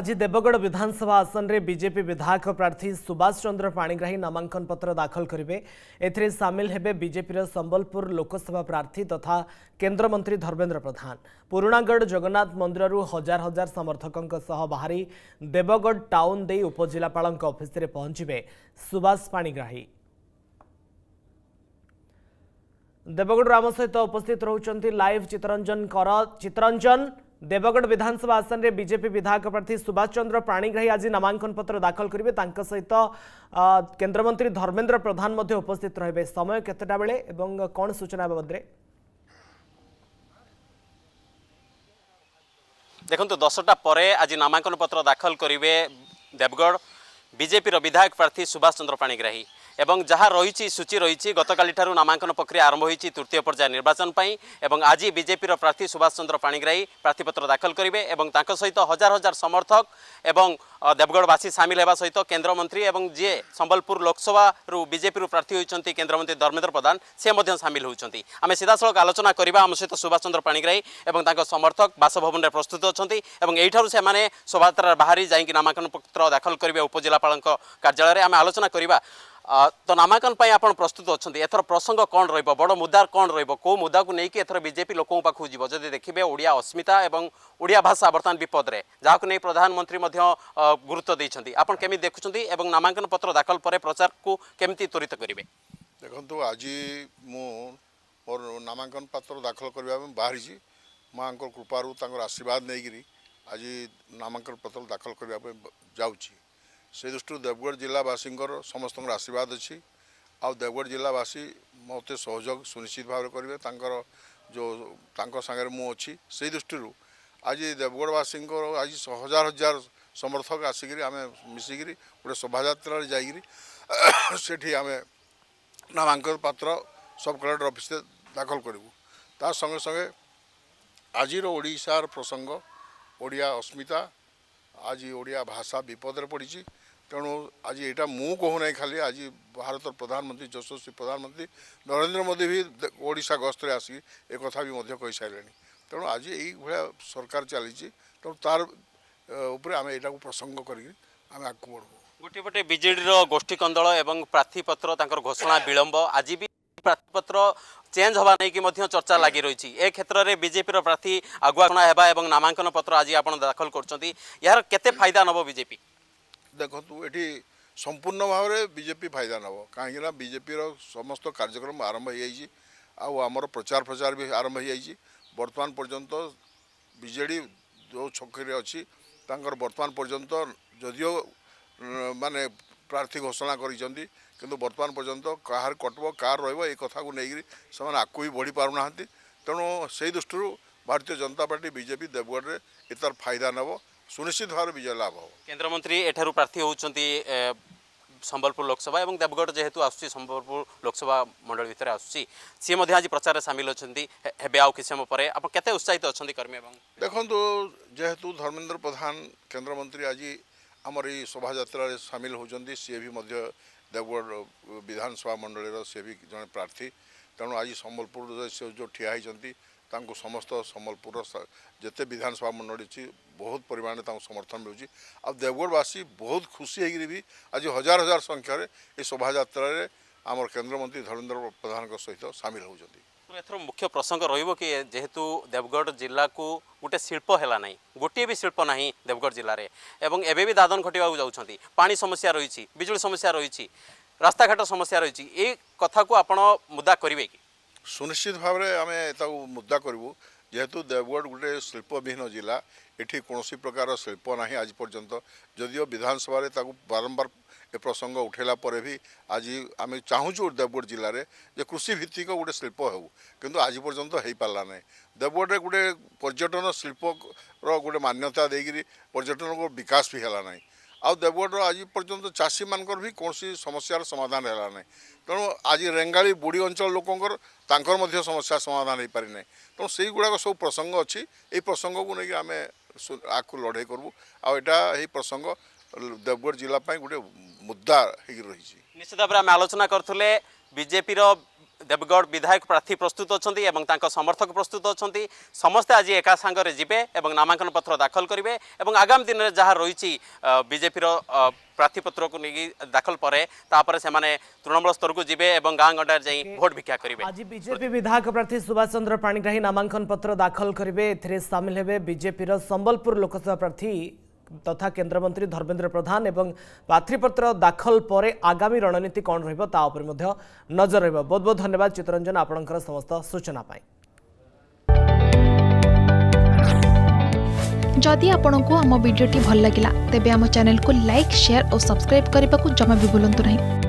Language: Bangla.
आज देवगढ़ विधानसभा आसन में बीजेपी विधायक प्रार्थी सुभाष चंद्र पाणीग्राही नामांकन पत्र दाखल करेंगे एथे सामिल हे बीजेपी संबलपुर लोकसभा प्रार्थी तथा केन्द्रमंत्री धर्मेन्द्र प्रधान पुराणागढ़ जगन्नाथ मंदिर हजार हजार समर्थकों सह बाहरी देवगढ़ टाउन दे उपजिलापा अफिस् पहुंचे सुभाष पाणीग्राही देवगढ़ आम सहित उपस्थित रोच चितरंजन कर चितरंजन দেবগড় বিধানসভা আসনে বিজেপি বিধায়ক প্রার্থী সুভাষ চন্দ্র প্রাণীগ্রাহী আজ নামাঙ্কন পত্র দাখল করবে তাঙ্ক সহিত কেন্দ্রমন্ত্রী ধর্মেন্দ্র প্রধান মধ্যে উপস্থিত রহবে সময় কেতটা বেড়ে এবং কোণ সূচনা বাবদরে দেখুন দশটা পরে আজ নামাঙ্কন পত্র দাখল করবে দেবগড় বিজেপির বিধায়ক প্রার্থী সুভাষ চন্দ্র প্রাণীগ্রাহী এবং যা রয়েছে সূচি রয়েছে গতকাল গতকালিঠার নামাঙ্কন প্রক্রিয়া আরম্ভ হয়েছে তৃতীয় পর্যায়ে নির্বাচন এবং আজ বিজেপির প্রার্থী সুভাষ চন্দ্র পাণিগ্রাহী প্রার্থীপত্র দাখল করবে এবং তাঁর সহিত হাজার হাজার সমর্থক এবং দেবগড়বাসী সামিল হওয়া সহ কেন্দ্রমন্ত্রী এবং যে সম্বলপুর লোকসভার বিজেপির প্রার্থী হয়েছেন কেন্দ্রমন্ত্রী ধর্মেন্দ্র প্রধান সে সামিল হচ্ছেন আমি সিধাসলখ আলোচনা করা আমার সহ সুভাষ চন্দ্র পাণিগ্রাহী এবং তাঁর সমর্থক বাসভবনের প্রস্তুত অনেক এবং এইঠার সে শোভাযাত্রার বাহারি যাই নামাঙ্কন পত্র দাখল করবে উপজেলাপাল কার্যালয়ে আমি আলোচনা করা तो नामांकन पर प्रस्तुत अच्छा एथर प्रसंग कौन रड़ मुदा कौन रो मुदा को लेकिन एथर बजेपी लोकों पाखक जदि देखिए ओडिया अस्मिता और ओडिया भाषा बर्तमान विपद जहाँ नहीं प्रधानमंत्री गुरुत्व देखते केमी देखुं नामांकन पत्र दाखल पर प्रचार को कमी त्वरित करेंगे देखु आज मु नामांकन पत्र दाखल करने बाहरी माँ कृपा आशीर्वाद नहीं आज नामांकन पत्र दाखल करने जाऊँगी ସେ ଦୃଷ୍ଟିରୁ ଦେବଗଡ଼ ଜିଲ୍ଲାବାସୀଙ୍କର ସମସ୍ତଙ୍କର ଆଶୀର୍ବାଦ ଅଛି ଆଉ ଦେବଗଡ଼ ଜିଲ୍ଲାବାସୀ ମୋତେ ସହଯୋଗ ସୁନିଶ୍ଚିତ ଭାବରେ କରିବେ ତାଙ୍କର ଯେଉଁ ତାଙ୍କ ସାଙ୍ଗରେ ମୁଁ ଅଛି ସେଇ ଦୃଷ୍ଟିରୁ ଆଜି ଦେବଗଡ଼ବାସୀଙ୍କର ଆଜି ହଜାର ହଜାର ସମର୍ଥକ ଆସିକିରି ଆମେ ମିଶିକିରି ଗୋଟେ ଶୋଭାଯାତ୍ରାରେ ଯାଇକିରି ସେଠି ଆମେ ନାମାଙ୍କନ ପାତ୍ର ସବ୍ କଲେକ୍ଟର ଅଫିସରେ ଦାଖଲ କରିବୁ ତା ସଙ୍ଗେ ସଙ୍ଗେ ଆଜିର ଓଡ଼ିଶାର ପ୍ରସଙ୍ଗ ଓଡ଼ିଆ ଅସ୍ମିତା ଆଜି ଓଡ଼ିଆ ଭାଷା ବିପଦରେ ପଡ଼ିଛି ᱛᱟણો ᱟᱡᱮ ᱮᱴᱟᱜ ᱢᱩ ᱠᱚᱦᱩ ᱱᱟᱭ ᱠᱷᱟᱞᱤ ᱟᱡᱤ ᱵᱦᱟᱨᱚᱛର ᱯᱨᱚᱫᱷᱟᱱᱢᱚᱱᱛᱨᱤ ᱡᱚᱥᱚᱥᱤ ᱯᱨᱚᱫᱷᱟᱱᱢᱚᱱᱛᱨᱤ ᱱᱚᱨᱮᱱᱫᱨ ᱢᱚᱫᱤ ᱵᱤ ᱚᱰᱤᱥᱟ ᱜᱚᱥᱛᱨᱮ ᱟᱥᱤ ᱮ ᱠᱚᱛᱷᱟ ᱵᱤ ᱢᱚᱫᱷᱭ ᱠᱚᱭ ᱥᱟᱭᱞᱮᱱᱤ ᱛᱮᱱᱚ ᱟᱡᱮ ᱮ ᱵᱷᱟᱭ ᱥᱚᱨᱠᱟᱨ ᱪᱟᱞᱤᱪᱤ ᱛᱚ ᱛᱟᱨ ᱩᱯᱨᱮ ᱟᱢᱮ ᱮᱴᱟᱜ ᱠᱚ ᱯᱨᱚᱥᱚᱝᱜ ᱠᱟᱹᱨᱤ ᱟᱢᱮ ᱟᱠᱩ ᱵᱚᱲᱚ ᱜᱚᱴᱤ ᱯᱚᱴᱮ ᱵᱤᱡᱮᱯᱤ ᱨᱚ ᱜᱚᱥᱴᱤ ᱠᱚᱱᱫᱚᱞ ଦେଖନ୍ତୁ ଏଠି ସମ୍ପୂର୍ଣ୍ଣ ଭାବରେ ବିଜେପି ଫାଇଦା ନେବ କାହିଁକିନା ବିଜେପିର ସମସ୍ତ କାର୍ଯ୍ୟକ୍ରମ ଆରମ୍ଭ ହୋଇଯାଇଛି ଆଉ ଆମର ପ୍ରଚାର ପ୍ରଚାର ବି ଆରମ୍ଭ ହୋଇଯାଇଛି ବର୍ତ୍ତମାନ ପର୍ଯ୍ୟନ୍ତ ବିଜେଡ଼ି ଯେଉଁ ଛକିରେ ଅଛି ତାଙ୍କର ବର୍ତ୍ତମାନ ପର୍ଯ୍ୟନ୍ତ ଯଦିଓ ମାନେ ପ୍ରାର୍ଥୀ ଘୋଷଣା କରିଛନ୍ତି କିନ୍ତୁ ବର୍ତ୍ତମାନ ପର୍ଯ୍ୟନ୍ତ କାହାର କଟିବ କାହାର ରହିବ ଏ କଥାକୁ ନେଇକରି ସେମାନେ ଆଗକୁ ବି ବଢ଼ି ପାରୁନାହାନ୍ତି ତେଣୁ ସେଇ ଦୃଷ୍ଟିରୁ ଭାରତୀୟ ଜନତା ପାର୍ଟି ବିଜେପି ଦେବଗଡ଼ରେ ଏତର ଫାଇଦା ନେବ ସୁନିଶ୍ଚିତ ଭାବରେ ବିଜୟ ଲାଭ ହେବ କେନ୍ଦ୍ରମନ୍ତ୍ରୀ ଏଠାରୁ ପ୍ରାର୍ଥୀ ହେଉଛନ୍ତି ସମ୍ବଲପୁର ଲୋକସଭା ଏବଂ ଦେବଗଡ଼ ଯେହେତୁ ଆସୁଛି ସମ୍ବଲପୁର ଲୋକସଭା ମଣ୍ଡଳୀ ଭିତରେ ଆସୁଛି ସିଏ ମଧ୍ୟ ଆଜି ପ୍ରଚାରରେ ସାମିଲ ଅଛନ୍ତି ହେବେ ଆଉ କିଛି ସମୟ ପରେ ଆପଣ କେତେ ଉତ୍ସାହିତ ଅଛନ୍ତି କର୍ମୀ ଏବଂ ଦେଖନ୍ତୁ ଯେହେତୁ ଧର୍ମେନ୍ଦ୍ର ପ୍ରଧାନ କେନ୍ଦ୍ରମନ୍ତ୍ରୀ ଆଜି ଆମର ଏଇ ଶୋଭାଯାତ୍ରାରେ ସାମିଲ ହେଉଛନ୍ତି ସିଏ ବି ମଧ୍ୟ ଦେବଗଡ଼ ବିଧାନସଭା ମଣ୍ଡଳୀର ସିଏ ବି ଜଣେ ପ୍ରାର୍ଥୀ ତେଣୁ ଆଜି ସମ୍ବଲପୁରରେ ସେ ଯେଉଁ ଠିଆ ହୋଇଛନ୍ତି ତାଙ୍କୁ ସମସ୍ତ ସମ୍ବଲପୁରର ଯେତେ ବିଧାନସଭା ମଣ୍ଡଳୀ ଅଛି ବହୁତ ପରିମାଣରେ ତାଙ୍କୁ ସମର୍ଥନ ମିଳୁଛି ଆଉ ଦେବଗଡ଼ବାସୀ ବହୁତ ଖୁସି ହେଇକିରି ବି ଆଜି ହଜାର ହଜାର ସଂଖ୍ୟାରେ ଏ ଶୋଭାଯାତ୍ରାରେ ଆମର କେନ୍ଦ୍ରମନ୍ତ୍ରୀ ଧର୍ମେନ୍ଦ୍ର ପ୍ରଧାନଙ୍କ ସହିତ ସାମିଲ ହେଉଛନ୍ତି ଏଥର ମୁଖ୍ୟ ପ୍ରସଙ୍ଗ ରହିବ କି ଯେହେତୁ ଦେବଗଡ଼ ଜିଲ୍ଲାକୁ ଗୋଟେ ଶିଳ୍ପ ହେଲା ନାହିଁ ଗୋଟିଏ ବି ଶିଳ୍ପ ନାହିଁ ଦେବଗଡ଼ ଜିଲ୍ଲାରେ ଏବଂ ଏବେ ବି ଦାଦନ ଘଟିବାକୁ ଯାଉଛନ୍ତି ପାଣି ସମସ୍ୟା ରହିଛି ବିଜୁଳି ସମସ୍ୟା ରହିଛି ରାସ୍ତାଘାଟ ସମସ୍ୟା ରହିଛି ଏ କଥାକୁ ଆପଣ ମୁଦା କରିବେ କି ସୁନିଶ୍ଚିତ ଭାବରେ ଆମେ ତାକୁ ମୁଦ୍ଦା କରିବୁ ଯେହେତୁ ଦେବଗଡ଼ ଗୋଟେ ଶିଳ୍ପବିହୀନ ଜିଲ୍ଲା ଏଠି କୌଣସି ପ୍ରକାର ଶିଳ୍ପ ନାହିଁ ଆଜି ପର୍ଯ୍ୟନ୍ତ ଯଦିଓ ବିଧାନସଭାରେ ତାକୁ ବାରମ୍ବାର ଏ ପ୍ରସଙ୍ଗ ଉଠାଇଲା ପରେ ବି ଆଜି ଆମେ ଚାହୁଁଛୁ ଦେବଗଡ଼ ଜିଲ୍ଲାରେ ଯେ କୃଷିଭିତ୍ତିକ ଗୋଟେ ଶିଳ୍ପ ହେଉ କିନ୍ତୁ ଆଜି ପର୍ଯ୍ୟନ୍ତ ହେଇପାରିଲା ନାହିଁ ଦେବଗଡ଼ରେ ଗୋଟେ ପର୍ଯ୍ୟଟନ ଶିଳ୍ପର ଗୋଟେ ମାନ୍ୟତା ଦେଇକିରି ପର୍ଯ୍ୟଟନର ବିକାଶ ବି ହେଲା ନାହିଁ ଆଉ ଦେବଗଡ଼ର ଆଜି ପର୍ଯ୍ୟନ୍ତ ଚାଷୀମାନଙ୍କର ବି କୌଣସି ସମସ୍ୟାର ସମାଧାନ ହେଲା ନାହିଁ ତେଣୁ ଆଜି ରେଙ୍ଗାଳି ବୁଡ଼ି ଅଞ୍ଚଳ ଲୋକଙ୍କର ତାଙ୍କର ମଧ୍ୟ ସମସ୍ୟା ସମାଧାନ ହୋଇପାରି ନାହିଁ ତେଣୁ ସେଇଗୁଡ଼ାକ ସବୁ ପ୍ରସଙ୍ଗ ଅଛି ଏଇ ପ୍ରସଙ୍ଗକୁ ନେଇକି ଆମେ ଆଗକୁ ଲଢ଼େଇ କରିବୁ ଆଉ ଏଇଟା ଏଇ ପ୍ରସଙ୍ଗ ଦେବଗଡ଼ ଜିଲ୍ଲା ପାଇଁ ଗୋଟେ ମୁଦ୍ଦା ହେଇକି ରହିଛି ନିଶ୍ଚିତ ଭାବରେ ଆମେ ଆଲୋଚନା କରୁଥିଲେ ବିଜେପିର ଦେବଗଡ଼ ବିଧାୟକ ପ୍ରାର୍ଥୀ ପ୍ରସ୍ତୁତ ଅଛନ୍ତି ଏବଂ ତାଙ୍କ ସମର୍ଥକ ପ୍ରସ୍ତୁତ ଅଛନ୍ତି ସମସ୍ତେ ଆଜି ଏକା ସାଙ୍ଗରେ ଯିବେ ଏବଂ ନାମାଙ୍କନ ପତ୍ର ଦାଖଲ କରିବେ ଏବଂ ଆଗାମୀ ଦିନରେ ଯାହା ରହିଛି ବିଜେପିର ପ୍ରାର୍ଥୀପତ୍ରକୁ ନେଇକି ଦାଖଲ ପରେ ତାପରେ ସେମାନେ ତୃଣମୂଳ ସ୍ତରକୁ ଯିବେ ଏବଂ ଗାଁ ଗଣ୍ଡାରେ ଯାଇ ଭୋଟ ଭିକ୍ଷା କରିବେ ଆଜି ବିଜେପି ବିଧାୟକ ପ୍ରାର୍ଥୀ ସୁଭାଷ ଚନ୍ଦ୍ର ପାଣିଗ୍ରାହୀ ନାମାଙ୍କନ ପତ୍ର ଦାଖଲ କରିବେ ଏଥିରେ ସାମିଲ ହେବେ ବିଜେପିର ସମ୍ବଲପୁର ଲୋକସଭା ପ୍ରାର୍ଥୀ তথা কেন্দ্রমন্ত্রী ধর্মেন্দ্র প্রধান এবং প্রার্থীপত্র দাখল পরে আগামী রণনীতি কণ রহব তা উপরে নজর রহব বহুত বহুত ধন্যবাদ চিত্তরঞ্জন আপনার সমস্ত সূচনা পাই जदि आपण को आम भिडी भल लगा तेब आम चेल्क लाइक सेयार और सब्सक्राइब करने को जमा भी बुलां नहीं